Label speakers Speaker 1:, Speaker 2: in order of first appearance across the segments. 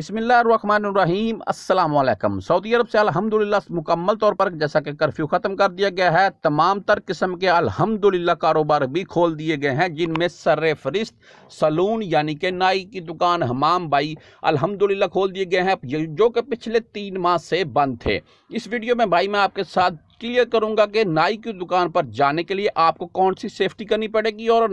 Speaker 1: بسم اللہ الرحمن الرحیم السلام علیکم سعودی عرب سے الحمدللہ مکمل طور پر جیسا کہ کرفیو ختم کر دیا گیا ہے تمام تر قسم کے الحمدللہ کاروبار بھی کھول دیے گئے ہیں جن میں سر فرست سلون یعنی کہ نائی کی دکان حمام بائی الحمدللہ کھول دیے گئے ہیں جو کہ پچھلے تین ماہ سے بند تھے اس ویڈیو میں بھائی میں آپ کے ساتھ کلیئر کروں گا کہ نائی کی دکان پر جانے کے لیے آپ کو کون سی سیفٹی کرنی پڑے گی اور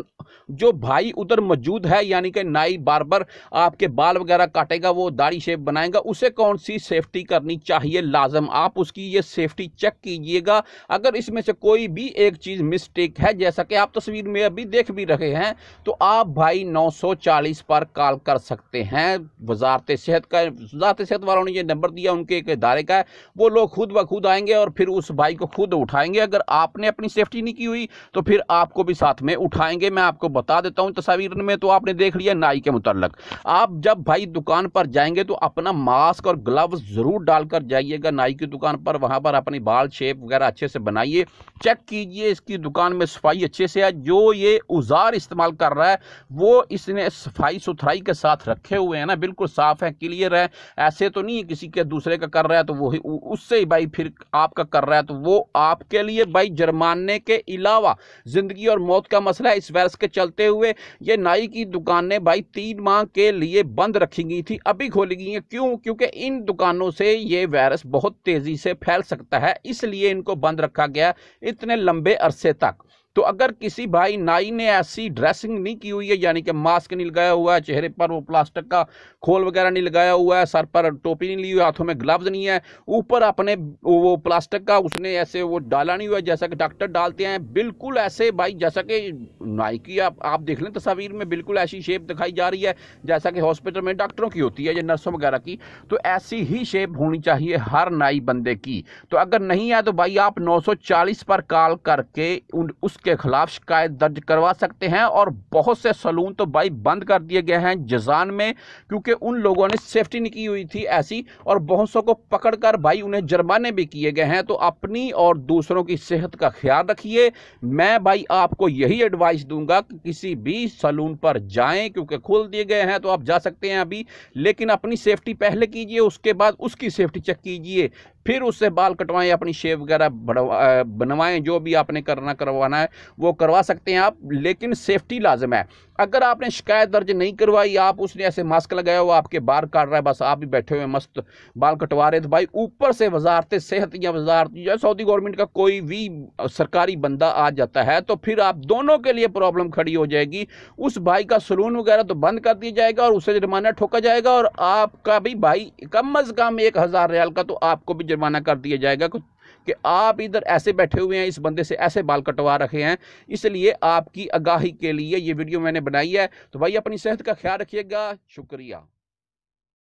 Speaker 1: جو بھائی ادھر موجود ہے یعنی کہ نائی بار بار آپ کے بال وغیرہ کاٹے گا وہ داڑھی شیپ بنائے گا اسے کون سی سیفٹی کرنی چاہیے لازم آپ اس کی یہ سیفٹی چیک کیجئے گا اگر اس میں سے کوئی بھی ایک چیز مسٹیک ہے جیسا کہ آپ تصویر میں ابھی دیکھ بھی رہے ہیں تو آپ بھائی نو سو چالیس پر کال کر سکتے ہیں وزارت صحت کا وزارت صحت والوں نے یہ نمبر دیا ان کے ایک ادارے کا ہے وہ لوگ خود بخود آئیں گے اور پھر اس بھائی بائک کو خود اٹھائیں گے اگر آپ نے اپنی سیفٹی نہیں کی ہوئی تو پھر آپ کو بھی ساتھ میں اٹھائیں گے میں آپ کو بتا دیتا ہوں تصاویر میں تو آپ نے دیکھ لیا نائی کے متعلق آپ جب بھائی دکان پر جائیں گے تو اپنا ماسک اور گلوز ضرور ڈال کر جائیے گا نائی کی دکان پر وہاں پر اپنی بال شیپ وغیرہ اچھے سے بنائیے چیک کیجئے اس کی دکان میں صفائی اچھے سے ہے جو یہ اوزار استعمال کر رہا ہے وہ اس نے صفائی ستھرائی کے ساتھ رکھے ہوئے ہیں نا بالکل صاف ہے کلیئر ہے ایسے تو نہیں کسی کے دوسرے کا کر رہا ہے تو وہ اس سے ہی بھائی پھر آپ کا کر رہا ہے تو وہ آپ کے کے لیے بھائی جرمانے علاوہ زندگی اور موت کا مسئلہ ہے اس ویرس کے چلتے ہوئے یہ نائی کی دکانیں بھائی تین ماہ کے لیے بند رکھی گئی تھی ابھی کھولی گئی ہیں کیوں کیونکہ ان دکانوں سے یہ ویرس بہت تیزی سے پھیل سکتا ہے اس لیے ان کو بند رکھا گیا اتنے لمبے عرصے تک تو اگر کسی بھائی نائی نے ایسی ڈریسنگ نہیں کی ہوئی ہے یعنی کہ ماسک نہیں لگایا ہوا ہے چہرے پر وہ پلاسٹک کا کھول وغیرہ نہیں لگایا ہوا ہے سر پر ٹوپی نہیں لی ہوئی ہاتھوں میں گلوز نہیں ہے اوپر اپنے وہ پلاسٹک کا اس نے ایسے وہ ڈالا نہیں ہوا ہے جیسا کہ ڈاکٹر ڈالتے ہیں بالکل ایسے بھائی جیسا کہ نائی کی آپ آپ دیکھ لیں تصاویر میں بالکل ایسی شیپ دکھائی جا رہی ہے جیسا کہ ہاسپٹل میں ڈاکٹروں کی ہوتی ہے یا نرسوں وغیرہ کی تو ایسی ہی شیپ ہونی چاہیے ہر نائی بندے کی تو اگر نہیں ہے تو بھائی آپ نو سو چالیس پر کال کر کے اس کے خلاف شکایت درج کروا سکتے ہیں اور بہت سے سلون تو بھائی بند کر دیے گئے ہیں جزان میں کیونکہ ان لوگوں نے سیفٹی نہیں کی ہوئی تھی ایسی اور بہت سو کو پکڑ کر بھائی انہیں جرمانے بھی کیے گئے ہیں تو اپنی اور دوسروں کی صحت کا خیال رکھیے میں بھائی آپ کو یہی ایڈوائس دوں گا کہ کسی بھی سلون پر جائیں کیونکہ کھول دیے گئے ہیں تو آپ جا سکتے ہیں ابھی لیکن اپنی سیفٹی پہلے کیجئے اس کے بعد اس کی سیفٹی چیک کیجئے پھر اس سے بال کٹوائیں اپنی شیو وغیرہ بنوائیں جو بھی آپ نے کرنا کروانا ہے وہ کروا سکتے ہیں آپ لیکن سیفٹی لازم ہے اگر آپ نے شکایت درج نہیں کروائی آپ اس نے ایسے ماسک لگایا ہوا آپ کے بار کاٹ رہا ہے بس آپ بھی بیٹھے ہوئے مست بال کٹوا رہے تھے بھائی اوپر سے وزارت صحت یا یا سعودی گورنمنٹ کا کوئی بھی سرکاری بندہ آ جاتا ہے تو پھر آپ دونوں کے لیے پرابلم کھڑی ہو جائے گی اس بھائی کا سلون وغیرہ تو بند کر دیا جائے گا اور اسے جرمانہ ٹھوکا جائے گا اور آپ کا بھی بھائی کم از کم ایک ہزار ریال کا تو آپ کو بھی جرمانہ کر دیا جائے گا کہ آپ ادھر ایسے بیٹھے ہوئے ہیں اس بندے سے ایسے بال کٹوا رکھے ہیں اس لیے آپ کی آگاہی کے لیے یہ ویڈیو میں نے بنائی ہے تو بھائی اپنی صحت کا خیال رکھیے گا شکریہ